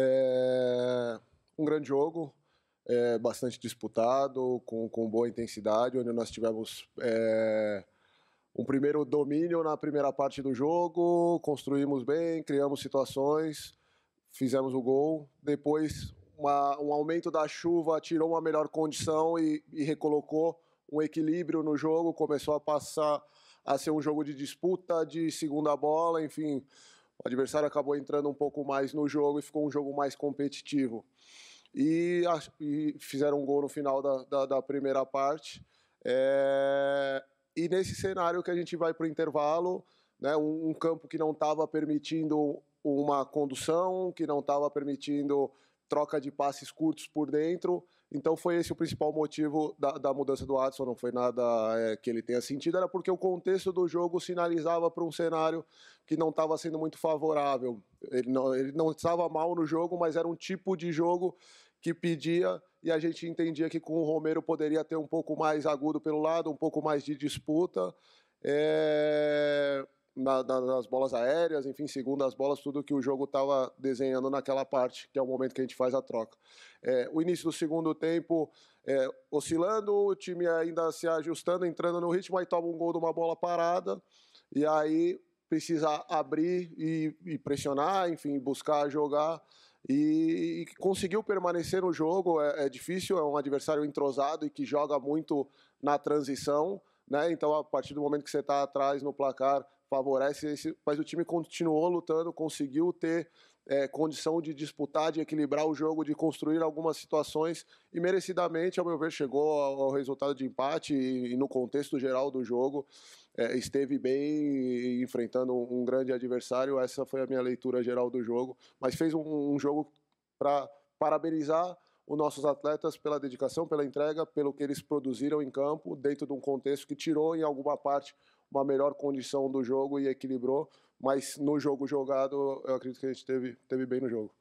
É, um grande jogo, é, bastante disputado, com, com boa intensidade, onde nós tivemos é, um primeiro domínio na primeira parte do jogo, construímos bem, criamos situações, fizemos o gol. Depois, uma, um aumento da chuva tirou uma melhor condição e, e recolocou um equilíbrio no jogo, começou a passar a ser um jogo de disputa, de segunda bola, enfim, o adversário acabou entrando um pouco mais no jogo e ficou um jogo mais competitivo. E, e fizeram um gol no final da, da, da primeira parte. É, e nesse cenário que a gente vai para o intervalo, né, um, um campo que não estava permitindo uma condução, que não estava permitindo troca de passes curtos por dentro. Então foi esse o principal motivo da, da mudança do Watson, não foi nada é, que ele tenha sentido, era porque o contexto do jogo sinalizava para um cenário que não estava sendo muito favorável. Ele não, ele não estava mal no jogo, mas era um tipo de jogo que pedia e a gente entendia que com o Romero poderia ter um pouco mais agudo pelo lado, um pouco mais de disputa. É na, na, nas bolas aéreas, enfim, segundo as bolas, tudo que o jogo estava desenhando naquela parte, que é o momento que a gente faz a troca. É, o início do segundo tempo é, oscilando, o time ainda se ajustando, entrando no ritmo, aí toma um gol de uma bola parada, e aí precisa abrir e, e pressionar, enfim, buscar jogar e, conseguiu permanecer no jogo. É, é, difícil, é um adversário entrosado e que joga muito na transição. Né? Então, a partir do momento que você está atrás no placar, favorece esse. Mas o time continuou lutando, conseguiu ter é, condição de disputar, de equilibrar o jogo, de construir algumas situações e merecidamente, ao meu ver, chegou ao resultado de empate e, e no contexto geral do jogo é, esteve bem enfrentando um, um, grande adversário. Essa foi a minha leitura geral do jogo, mas fez um, um jogo para parabenizar os nossos atletas pela dedicação, pela entrega, pelo que eles produziram em campo, dentro de um contexto que tirou em alguma parte uma melhor condição do jogo e equilibrou. Mas no jogo jogado, eu acredito que a gente teve, teve bem no jogo.